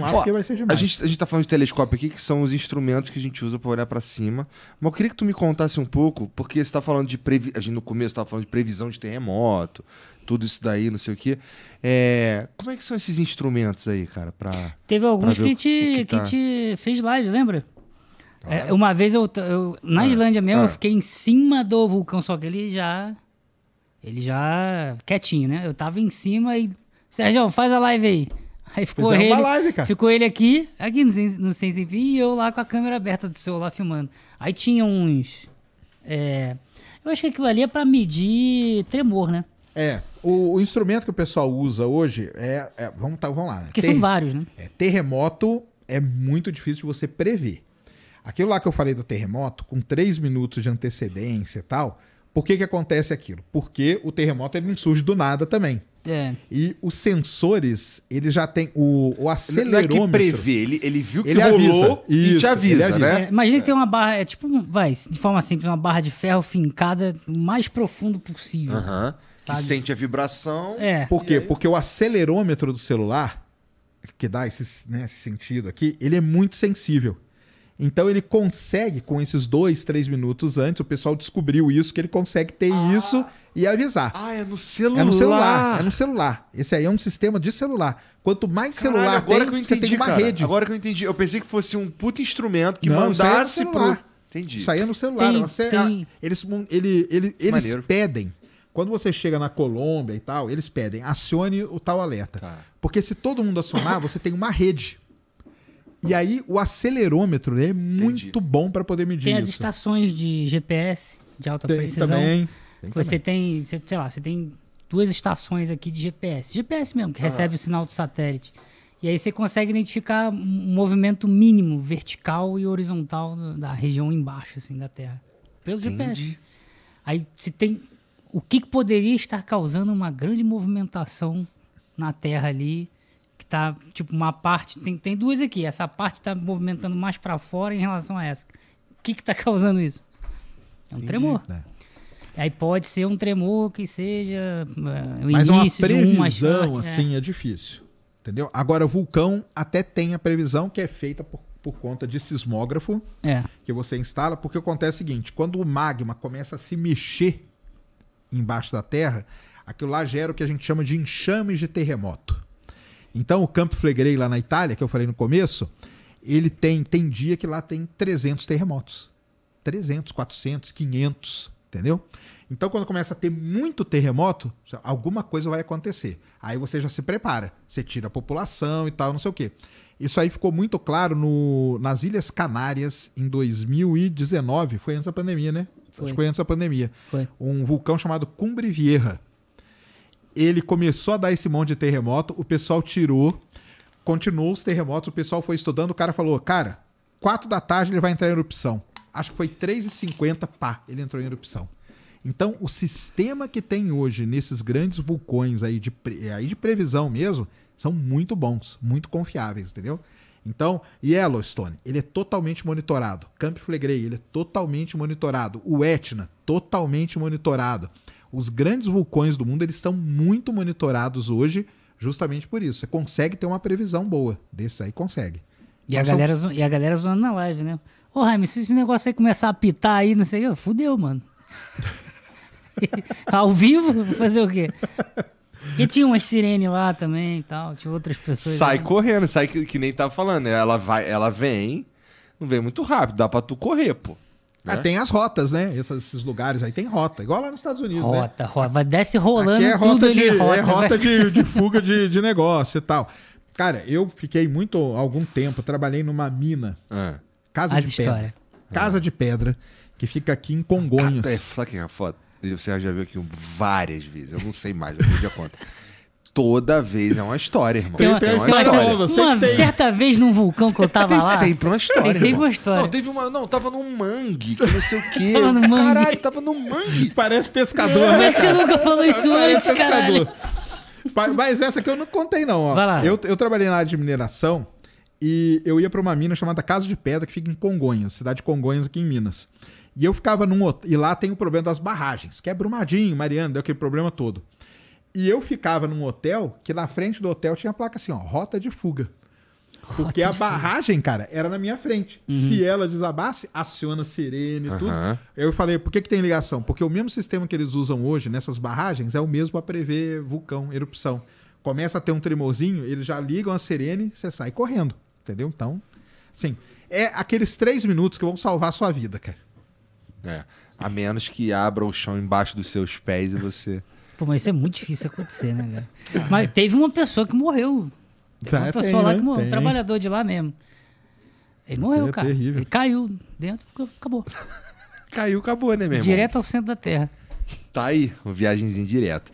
lá Ó, porque vai ser demais. A gente, a gente tá falando de telescópio aqui, que são os instrumentos que a gente usa para olhar para cima. Mas eu queria que tu me contasse um pouco, porque você tá falando de previ... A gente no começo tava falando de previsão de terremoto, é tudo isso daí, não sei o quê. É, como é que são esses instrumentos aí, cara? Pra, Teve alguns pra que, te, que, tá... que te fez live, lembra? É, claro. É, uma vez eu, eu na é. Islândia mesmo, eu fiquei em cima do vulcão, só que ele já. Ele já. quietinho, né? Eu tava em cima e. Sérgio, faz a live aí. Aí ficou ele, live, ficou ele aqui, aqui no, no Sem Sem e eu lá com a câmera aberta do celular filmando. Aí tinha uns... É, eu acho que aquilo ali é para medir tremor, né? É, o, o, instrumento que o pessoal usa hoje é, é vamos, tá, vamos lá. Né? Porque Ter, são vários, né? É, terremoto é muito difícil de você prever. Aquilo lá que eu falei do terremoto, com três minutos de antecedência e tal, por que, que acontece aquilo? Porque o terremoto ele não surge do nada também. É. E os sensores, ele já tem o, o acelerômetro. Ele é que prevê, ele, ele viu que ele rolou e te avisa, avisa. né? É, imagina é. que tem uma barra, é tipo, vai, de forma simples, uma barra de ferro fincada o mais profundo possível. Uhum. Que sente a vibração. É. Por quê? Porque o acelerômetro do celular, que dá esse, né, esse sentido aqui, ele é muito sensível. Então ele consegue, com esses dois, três minutos antes, o pessoal descobriu isso, que ele consegue ter ah. isso e avisar. Ah, é no celular. É no celular. É no celular. Esse aí é um sistema de celular. Quanto mais Caralho, celular agora tem, que eu entendi, você tem uma cara. rede. Agora que eu entendi. Eu pensei que fosse um puto instrumento que Não, é mandasse isso pro... Entendi. Isso aí é no celular. Tem, você, tem. Ah, eles, ele, ele, eles pedem quando você chega na Colômbia e tal, eles pedem acione o tal alerta. Tá. Porque se todo mundo acionar, você tem uma rede. E aí o acelerômetro né, é muito bom para poder medir Tem isso. as estações de GPS de alta tem precisão. Também. Tem você também. tem, sei lá, você tem duas estações aqui de GPS. GPS mesmo, que ah. recebe o sinal do satélite. E aí você consegue identificar um movimento mínimo vertical e horizontal da região embaixo assim da Terra pelo Entendi. GPS. Aí se tem o que, que poderia estar causando uma grande movimentação na Terra ali tá, tipo, uma parte. Tem, tem duas aqui. Essa parte tá movimentando mais para fora em relação a essa. O que que tá causando isso? É um Entendi, tremor. Né? Aí pode ser um tremor que seja uh, o Mas início uma previsão, de um mais forte, assim, é. é. difícil. Entendeu? Agora, vulcão até tem a previsão que é feita por, por conta de sismógrafo é. que você instala, porque acontece o seguinte: quando o magma começa a se mexer embaixo da terra, aquilo lá gera o que a gente chama de enxames de terremoto. Então, o Campo Flegrei lá na Itália, que eu falei no começo, ele tem, tem dia que lá tem 300 terremotos. 300, 400, 500, entendeu? Então, quando começa a ter muito terremoto, alguma coisa vai acontecer. Aí você já se prepara, você tira a população e tal, não sei o quê. Isso aí ficou muito claro no, nas Ilhas Canárias em 2019, foi antes da pandemia, né? Foi. Acho que foi antes da pandemia. Foi. Um vulcão chamado Cumbre Vieja ele começou a dar esse monte de terremoto, o pessoal tirou, continuou os terremotos, o pessoal foi estudando, o cara falou, cara, 4 da tarde ele vai entrar em erupção. Acho que foi três e cinquenta, pá, ele entrou em erupção. Então, o sistema que tem hoje nesses grandes vulcões aí de, aí de previsão mesmo, são muito bons, muito confiáveis, entendeu? Então, Yellowstone, ele é totalmente monitorado. Camp Flegrei, ele é totalmente monitorado. O Etna, totalmente monitorado. Os grandes vulcões do mundo eles estão muito monitorados hoje, justamente por isso. Você consegue ter uma previsão boa. Desse aí consegue. E, a, galera, e a galera zoando na live, né? Ô, Raime, se esse negócio aí começar a pitar aí, não sei, fudeu, mano. Ao vivo? Fazer o quê? Porque tinha uma sirene lá também e tal, tinha outras pessoas. Sai ali. correndo, sai que, que, nem tava tá falando, né? ela vai, ela vem, não vem muito rápido, dá pra tu correr, pô. Ah, né? Ah, tem as rotas, né? esses lugares aí tem rota, igual lá nos Estados Unidos. Rota, né? rota. Desce rolando Aqui é rota tudo de, ali, rota, É rota de, de, fuga de, de negócio e tal. Cara, eu fiquei muito, algum tempo, trabalhei numa mina. É. Casa as de história. pedra. É. Casa de pedra, que fica aqui em Congonhas. é, sabe que é foda? Você já viu aqui várias vezes, eu não sei mais, eu perdi a conta. Toda vez é uma história, irmão. Tem, uma, uma, é história. Uma, uma certa vez num vulcão que eu tava tem lá. sempre uma história. Tem sempre uma história. Não, teve uma. Não, tava num mangue, que não sei o quê. tava no mangue. Caralho, tava num mangue. Parece pescador, Como é né, que você nunca falou isso antes, caralho? Mas essa que eu não contei, não. Ó. Vai lá. Eu, eu trabalhei na área de mineração e eu ia para uma mina chamada Casa de Pedra, que fica em Congonhas, cidade de Congonhas, aqui em Minas. E eu ficava num. E lá tem o problema das barragens, que é Brumadinho, Mariana, deu aquele problema todo. E eu ficava num hotel que na frente do hotel tinha a placa assim, ó, rota de fuga. Porque a barragem, fuga. cara, era na minha frente. Uhum. Se ela desabasse, aciona sirene e uhum. tudo. Eu falei, por que, que tem ligação? Porque o mesmo sistema que eles usam hoje nessas barragens é o mesmo para prever vulcão, erupção. Começa a ter um tremorzinho, eles já ligam a sirene, você sai correndo. Entendeu? Então, sim. É aqueles três minutos que vão salvar a sua vida, cara. É. A menos que abra o chão embaixo dos seus pés e você. Pô, mas isso é muito difícil acontecer, né, cara? Mas teve uma pessoa que morreu. Teve uma pessoa tem, lá que morreu, né? tem. um trabalhador de lá mesmo. Ele morreu, é cara. Terrível. Ele caiu dentro, acabou. caiu, acabou, né, mesmo? Direto ao centro da Terra. Tá aí, o viagemzinho direto